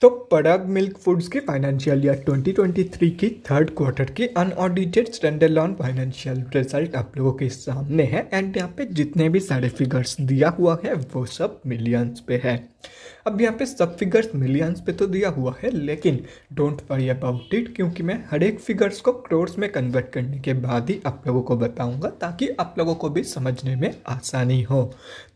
तो Parag milk foods के financial year 2023 की थर्ड क्वार्टर की unaudited standalone financial result आप लोगों के सामने है एंड यहाँ पे जितने भी सारे फिगर्स दिया हुआ है वो सब मिलियंस पे है अब यहाँ पे सब फिगर्स मिलियंस पे तो दिया हुआ है लेकिन डोंट वरी अबाउट इट क्योंकि मैं हर एक फिगर्स को क्रोर्स में कन्वर्ट करने के बाद ही आप लोगों को बताऊंगा ताकि आप लोगों को भी समझने में आसानी हो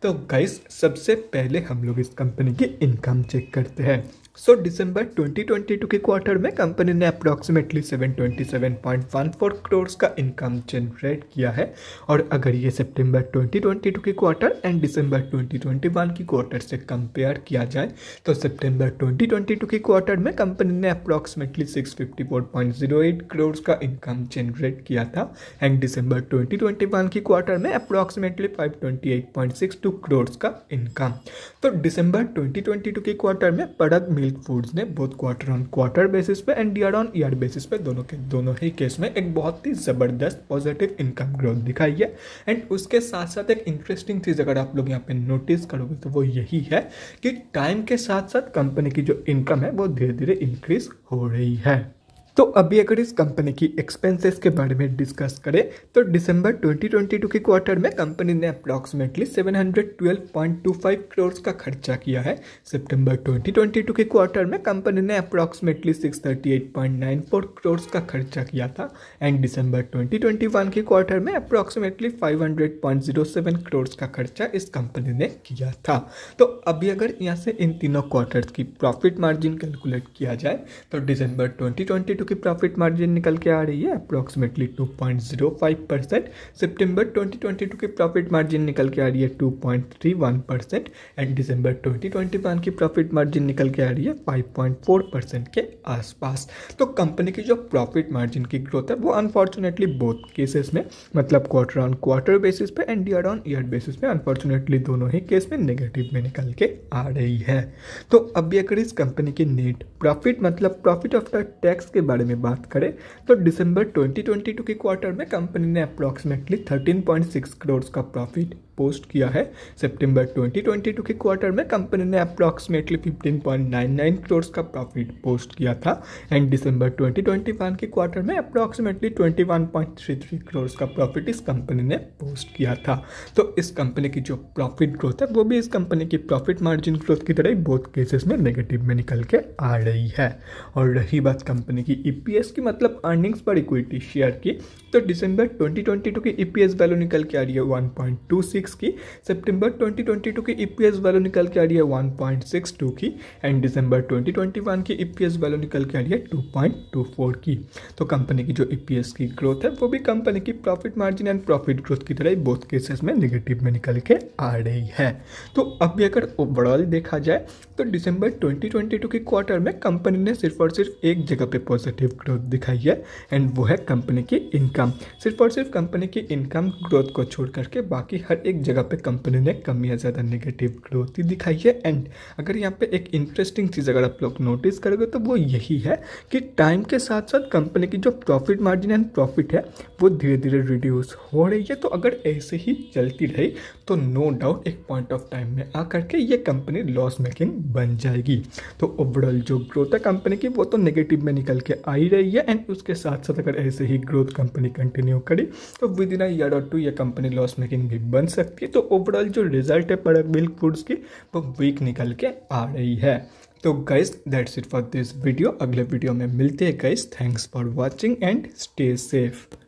तो गाइस सबसे पहले हम लोग इस कंपनी की इनकम चेक करते हैं सो दिसंबर 2022 के क्वार्टर में कंपनी ने अप्रॉक्सीमेटली 727.14 करोड़ का इनकम जनरेट किया है और अगर ये सितंबर 2022 के क्वार्टर एंड दिसंबर 2021 की क्वार्टर से कंपेयर किया जाए तो सितंबर 2022 के क्वार्टर में कंपनी ने अप्रॉक्सीमेटली 654.08 करोड़ का इनकम जनरेट किया था एंड दिसंबर 2021 की क्वार्टर में अप्रॉक्सीमेटली 528.62 करोड़ का इनकम तो दिसंबर 2022 के क्वार्टर में प्रोडक्ट मिल्क फूड्स ने both quarter on quarter basis पे and year on year basis पे दोनों के दोनों ही केस में एक बहुत ही ज़बरदस्त पॉजिटिव इनकम ग्रोथ दिखाई है एंड उसके साथ साथ एक इंटरेस्टिंग चीज़ अगर आप लोग यहाँ पे नोटिस करोगे तो वो यही है कि टाइम के साथ साथ कंपनी की जो इनकम है वो धीरे धीरे इंक्रीज हो रही है तो अभी अगर इस कंपनी की एक्सपेंसेस के बारे में डिस्कस करें तो दिसंबर 2022 के क्वार्टर में कंपनी ने अप्रॉक्सिमेटली 712.25 करोड़ का खर्चा किया है सितंबर 2022 के क्वार्टर में कंपनी ने अप्रॉक्सिमेटली 638.94 करोड़ का खर्चा किया था एंड दिसंबर 2021 के क्वार्टर में अप्रॉक्सिमेटली 500.07 करोड़ का खर्चा इस कंपनी ने किया था तो अभी अगर यहाँ से इन तीनों क्वार्टर की प्रॉफिट मार्जिन कैलकुलेट किया जाए तो दिसंबर ट्वेंटी टू की प्रॉफिट मार्जिन निकल के आ रही है अप्रॉक्सीमेटली 2.05 परसेंट सितंबर 2022 की प्रॉफिट मार्जिन निकल के आ रही है 2.31 परसेंट एंड दिसंबर 2021 की प्रॉफिट मार्जिन निकल के आ रही है 5.4 परसेंट के आसपास तो कंपनी की जो प्रॉफिट मार्जिन की ग्रोथ है वो अनफॉर्चुनेटली बोथ केसेस में मतलब क्वार्टर ऑन क्वार्टर बेसिस पे and year on year basis पे अनफॉर्चुनेटली दोनों ही केस में नेगेटिव में निकल के आ रही है तो अब अगर इस कंपनी की नेट प्रॉफिट मतलब प्रॉफिट आफ्टर टैक्स के बाद बारे में बात करें तो दिसंबर 2022 के क्वार्टर में कंपनी ने अप्रॉक्सीमेटली 13.6 करोड़ का प्रॉफिट पोस्ट किया है सितंबर 2022 के क्वार्टर में कंपनी ने अप्रॉक्सीमेटली 15.99 करोड़ का प्रॉफिट पोस्ट किया था एंड दिसंबर 2021 के क्वार्टर में अप्रॉक्सीमेटली 21.33 करोड़ का प्रॉफिट इस कंपनी ने पोस्ट किया था तो इस कंपनी की जो प्रॉफिट ग्रोथ है वो भी इस कंपनी की प्रॉफिट मार्जिन ग्रोथ की तरह बहुत केसेस में नेगेटिव में निकल के आ रही है और रही बात कंपनी की ईपीएस e की मतलब अर्निंग्स पर इक्विटी शेयर की तो दिसंबर 2022 की ईपीएस e वैल्यू निकल के आ रही है 1.26 की सितंबर 2022 की ईपीएस e वैल्यू निकल के आ रही है 1.62 की एंड दिसंबर 2021 की ईपीएस वैल्यू निकल के आ रही है 2.24 की तो कंपनी की जो ईपीएस की ग्रोथ है वो भी कंपनी की profit margin and profit growth की तरह ही बोथ केसेस में निगेटिव में निकल के आ रही है तो अभी अगर ओवरऑल देखा जाए तो दिसंबर 2022 के क्वार्टर में कंपनी ने सिर्फ और सिर्फ एक जगह पे पहुंचे पॉजिटिव ग्रोथ दिखाई है एंड वो है कंपनी की इनकम सिर्फ और सिर्फ कंपनी की इनकम ग्रोथ को छोड़ करके बाकी हर एक जगह पे कंपनी ने कम या ज़्यादा नेगेटिव ग्रोथ ही दिखाई है एंड अगर यहाँ पे एक इंटरेस्टिंग चीज़ अगर आप लोग नोटिस करोगे तो वो यही है कि टाइम के साथ साथ कंपनी की जो प्रॉफिट मार्जिन एंड प्रॉफिट है वो धीरे धीरे रिड्यूस हो रही है तो अगर ऐसे ही चलती रही तो नो डाउट एक पॉइंट ऑफ टाइम में आ करके ये कंपनी लॉस मेकिंग बन जाएगी तो ओवरऑल जो ग्रोथ है कंपनी की वो तो नेगेटिव में निकल के आ ही रही है एंड उसके साथ साथ अगर ऐसे ही ग्रोथ कंपनी कंटिन्यू करी तो विद इन अ ईयर और टू यह कंपनी लॉस मेकिंग भी बन सकती है तो ओवरऑल जो रिजल्ट है पड़क मिल्क फूड्स की वो वीक निकल के आ रही है तो guys that's it for this video अगले वीडियो में मिलते हैं guys thanks for watching and stay safe